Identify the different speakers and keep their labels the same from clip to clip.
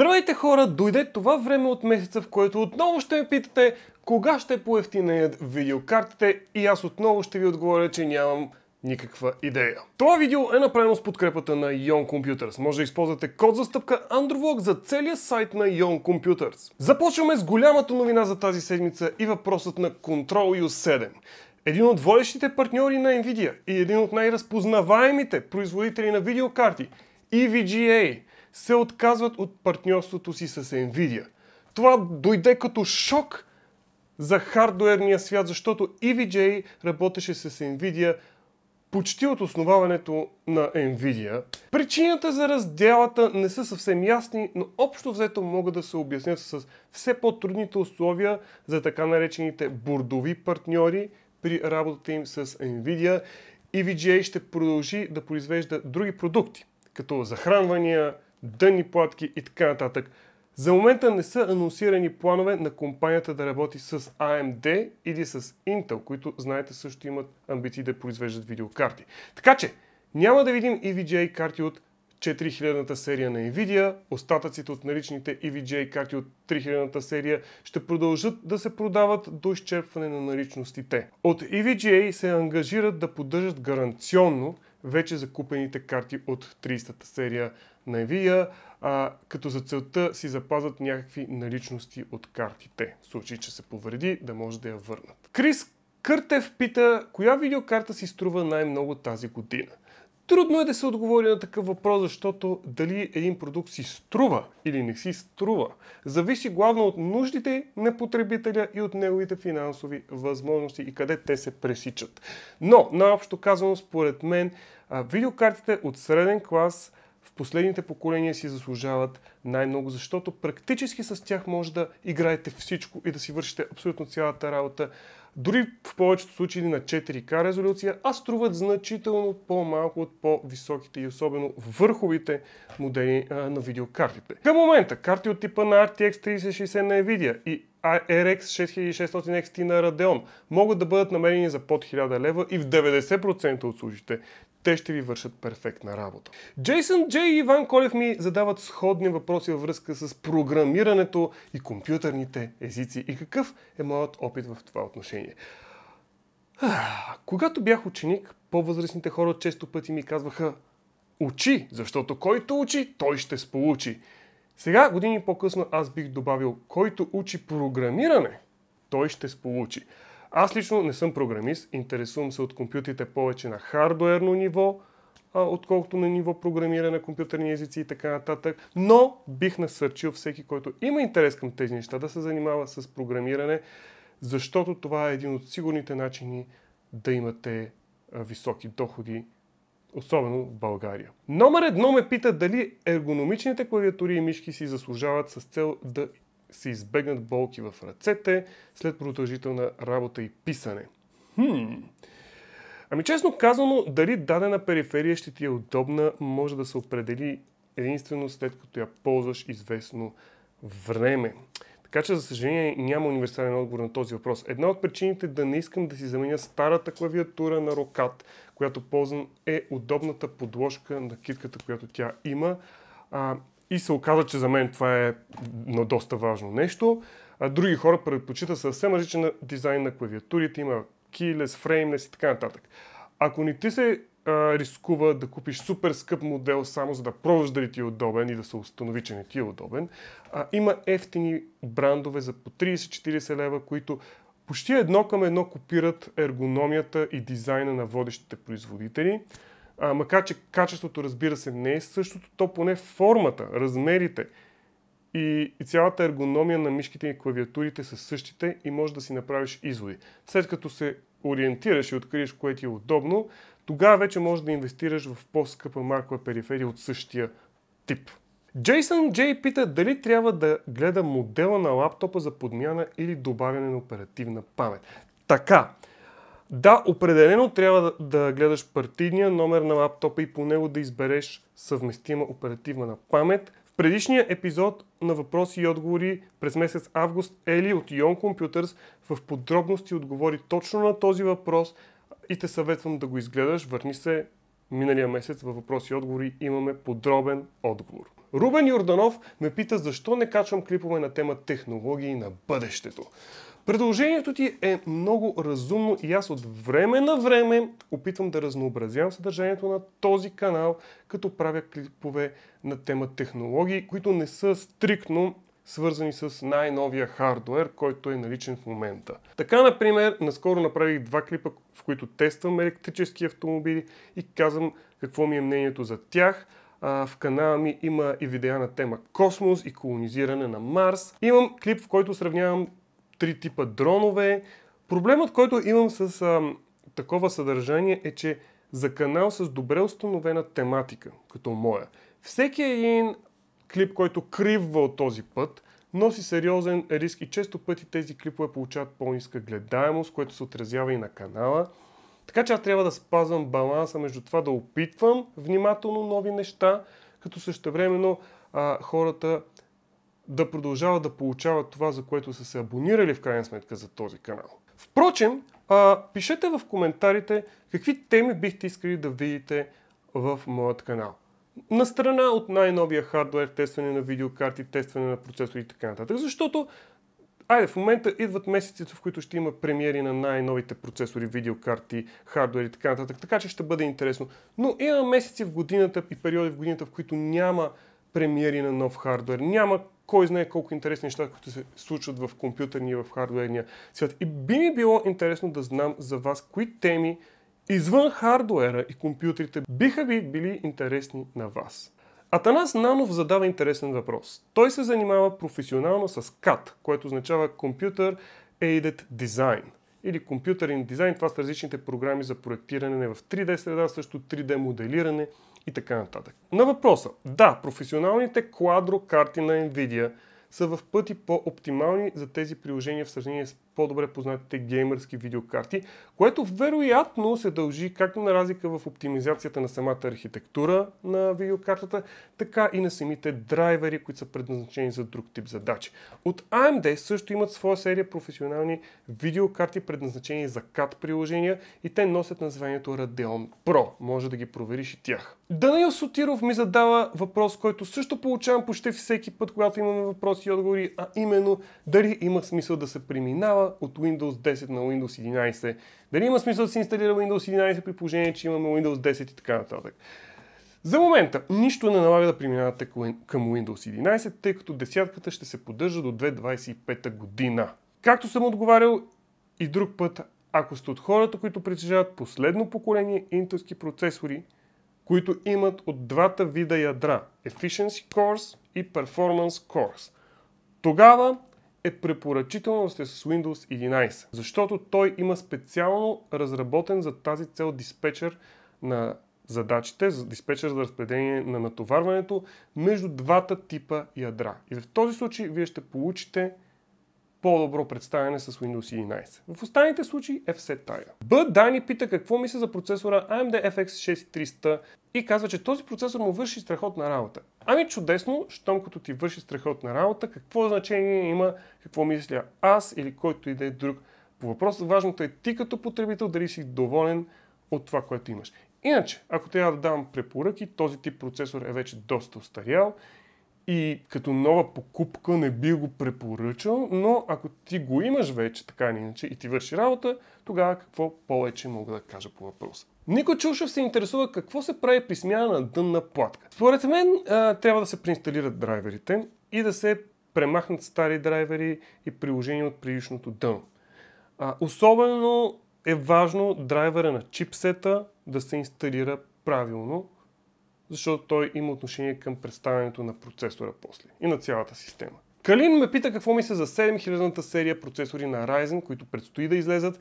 Speaker 1: Здравейте хора, дойде това време от месеца, в което отново ще ме питате кога ще е поевтинеят видеокартите и аз отново ще ви отговоря, че нямам никаква идея. Това видео е направено с подкрепата на Young Computers. Може да използвате код за стъпка Androvlog за целия сайт на Young Computers. Започваме с голямата новина за тази седмица и въпросът на Control U7 един от водещите партньори на Nvidia и един от най-разпознаваемите производители на видеокарти, EVGA, се отказват от партньорството си с Nvidia. Това дойде като шок за хардуерния свят, защото EVJ работеше с Nvidia почти от основаването на Nvidia. Причината за разделата не са съвсем ясни, но общо взето могат да се обяснят с все по-трудните условия за така наречените бордови партньори при работата им с Nvidia. EVGA ще продължи да произвежда други продукти, като захранвания, дънни платки и така нататък. За момента не са анонсирани планове на компанията да работи с AMD или с Intel, които знаете също имат амбиции да произвеждат видеокарти. Така че, няма да видим EVGA карти от 4000-та серия на Nvidia, остатъците от наличните EVGA карти от 3000-та серия ще продължат да се продават до изчерпване на наличностите. От EVGA се ангажират да поддържат гаранционно вече закупените карти от 30-та серия на Nvidia, а, като за целта си запазват някакви наличности от картите. В случай, че се повреди, да може да я върнат. Крис Къртев пита, коя видеокарта си струва най-много тази година? Трудно е да се отговори на такъв въпрос, защото дали един продукт си струва или не си струва, зависи главно от нуждите на потребителя и от неговите финансови възможности и къде те се пресичат. Но, наобщо казано, според мен, видеокартите от среден клас в последните поколения си заслужават най-много, защото практически с тях може да играете всичко и да си вършите абсолютно цялата работа. Дори в повечето случаи на 4К резолюция, а струват значително по-малко от по-високите и особено върховите модели а, на видеокартите. Към момента карти от типа на RTX 3060 на Nvidia и RX 6600 XT на Radeon могат да бъдат намерени за под 1000 лева и в 90% от случаите те ще ви вършат перфектна работа. Джейсън Джей и Иван Колев ми задават сходни въпроси във връзка с програмирането и компютърните езици и какъв е моят опит в това отношение. Когато бях ученик, по-възрастните хора често пъти ми казваха Учи, защото който учи, той ще сполучи. Сега, години по-късно, аз бих добавил, който учи програмиране, той ще сполучи. Аз лично не съм програмист, интересувам се от компютрите повече на хардуерно ниво, отколкото на ниво програмиране, компютърни езици и така нататък. Но бих насърчил всеки, който има интерес към тези неща, да се занимава с програмиране, защото това е един от сигурните начини да имате високи доходи, особено в България. Номер едно ме пита дали ергономичните клавиатури и мишки си заслужават с цел да се избегнат болки в ръцете след продължителна работа и писане. Хм. Ами честно казано, дали дадена периферия ще ти е удобна, може да се определи единствено след като я ползваш известно време. Така че, за съжаление, няма универсален отговор на този въпрос. Една от причините да не искам да си заменя старата клавиатура на Рокат, която ползвам, е удобната подложка на китката, която тя има. А, и се оказа, че за мен това е на доста важно нещо. А други хора предпочитат съвсем различен дизайн на клавиатурите, има keyless, фреймлес и така нататък. Ако не ти се а, рискува да купиш супер скъп модел само за да пробваш дали ти е удобен и да се установи, че не ти е удобен, а, има ефтини брандове за по 30-40 лева, които почти едно към едно копират ергономията и дизайна на водещите производители а, макар че качеството, разбира се, не е същото, то поне формата, размерите и, и цялата ергономия на мишките и клавиатурите са същите и можеш да си направиш изводи. След като се ориентираш и откриеш кое ти е удобно, тогава вече можеш да инвестираш в по-скъпа маркова периферия от същия тип. Джейсън Джей пита дали трябва да гледа модела на лаптопа за подмяна или добавяне на оперативна памет. Така, да, определено трябва да, да гледаш партийния номер на лаптопа и по него да избереш съвместима оперативна памет. В предишния епизод на въпроси и отговори през месец август Ели от Ion Computers в подробности отговори точно на този въпрос и те съветвам да го изгледаш. Върни се миналия месец във въпроси и отговори имаме подробен отговор. Рубен Йорданов ме пита защо не качвам клипове на тема технологии на бъдещето. Предложението ти е много разумно и аз от време на време опитвам да разнообразявам съдържанието на този канал, като правя клипове на тема технологии, които не са стриктно свързани с най-новия хардуер, който е наличен в момента. Така, например, наскоро направих два клипа, в които тествам електрически автомобили и казвам какво ми е мнението за тях. А, в канала ми има и видеа на тема космос и колонизиране на Марс. Имам клип, в който сравнявам три типа дронове. Проблемът, който имам с а, такова съдържание е, че за канал с добре установена тематика, като моя, всеки един клип, който кривва от този път, носи сериозен риск и често пъти тези клипове получават по-ниска гледаемост, което се отразява и на канала. Така че аз трябва да спазвам баланса между това да опитвам внимателно нови неща, като същевременно а, хората да продължават да получават това, за което са се абонирали в крайна сметка за този канал. Впрочем, а, пишете в коментарите какви теми бихте искали да видите в моят канал. На страна от най-новия хардвер, тестване на видеокарти, тестване на процесори и така нататък. Защото, айде, в момента идват месеците, в които ще има премиери на най-новите процесори, видеокарти, хардвер и така нататък. Така че ще бъде интересно. Но има месеци в годината и периоди в годината, в които няма премиери на нов хардвер, няма кой знае колко интересни неща, които се случват в компютърния, в хардуерния свят. И би ми било интересно да знам за вас, кои теми извън хардуера и компютрите биха ви били интересни на вас. Атанас Нанов задава интересен въпрос. Той се занимава професионално с CAD, което означава Computer Aided Design или компютърен дизайн. Това са различните програми за проектиране в 3D среда, също 3D моделиране – и така нататък. На въпроса, да, професионалните квадро карти на Nvidia са в пъти по-оптимални за тези приложения в сравнение с по-добре познатите геймърски видеокарти, което вероятно се дължи както на разлика в оптимизацията на самата архитектура на видеокартата, така и на самите драйвери, които са предназначени за друг тип задачи. От AMD също имат своя серия професионални видеокарти, предназначени за CAD приложения и те носят названието Radeon Pro. Може да ги провериш и тях. Данил Сотиров ми задава въпрос, който също получавам почти всеки път, когато имаме въпроси и отговори, а именно дали има смисъл да се преминава минава от Windows 10 на Windows 11. Дали има смисъл да се инсталира Windows 11 при положение, че имаме Windows 10 и така нататък. За момента нищо не налага да преминавате към Windows 11, тъй като десятката ще се поддържа до 2025 година. Както съм отговарял и друг път, ако сте от хората, които притежават последно поколение интелски процесори, които имат от двата вида ядра Efficiency Cores и Performance Cores, тогава е препоръчително да сте с Windows 11, защото той има специално разработен за тази цел диспетчер на задачите, за диспетчер за разпределение на натоварването между двата типа ядра. И в този случай вие ще получите по-добро представяне с Windows 11. В останалите случаи е все тая. Б. Дани пита какво мисли за процесора AMD FX6300 и казва, че този процесор му върши страхотна работа. Ами чудесно, щом като ти върши страхотна работа, какво значение има какво мисля аз или който и да е друг по въпроса. Важното е ти като потребител дали си доволен от това, което имаш. Иначе, ако трябва да давам препоръки, този тип процесор е вече доста устарял и като нова покупка не би го препоръчал, но ако ти го имаш вече така или иначе и ти върши работа, тогава какво повече мога да кажа по въпроса. Никой Чушев се интересува какво се прави при смяна на дънна платка. Според мен трябва да се преинсталират драйверите и да се премахнат стари драйвери и приложения от предишното дъно. особено е важно драйвера на чипсета да се инсталира правилно, защото той има отношение към представянето на процесора после и на цялата система. Калин ме пита какво мисля за 7000-та серия процесори на Ryzen, които предстои да излезат.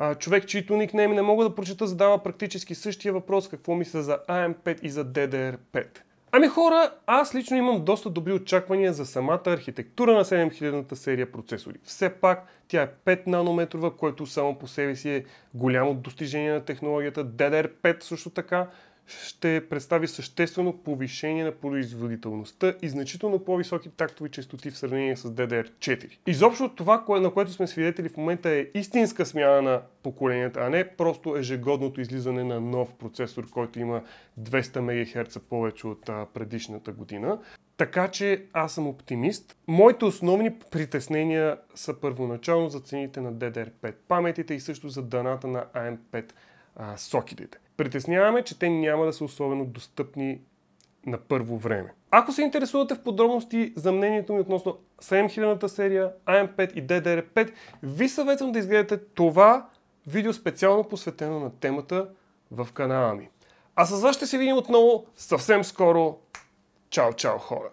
Speaker 1: А, човек, чието никнейм не мога да прочета, задава практически същия въпрос, какво мисля за AM5 и за DDR5. Ами хора, аз лично имам доста добри очаквания за самата архитектура на 7000-та серия процесори. Все пак тя е 5 нанометрова, което само по себе си е голямо достижение на технологията. DDR5 също така ще представи съществено повишение на производителността и значително по-високи тактови частоти в сравнение с DDR4. Изобщо това, на което сме свидетели в момента е истинска смяна на поколенията, а не просто ежегодното излизане на нов процесор, който има 200 МГц повече от предишната година. Така че аз съм оптимист. Моите основни притеснения са първоначално за цените на DDR5 паметите и също за даната на AM5 а, сокетите притесняваме, че те няма да са особено достъпни на първо време. Ако се интересувате в подробности за мнението ми относно 7000 серия, AM5 и DDR5, ви съветвам да изгледате това видео специално посветено на темата в канала ми. А с вас ще се видим отново съвсем скоро. Чао, чао хора!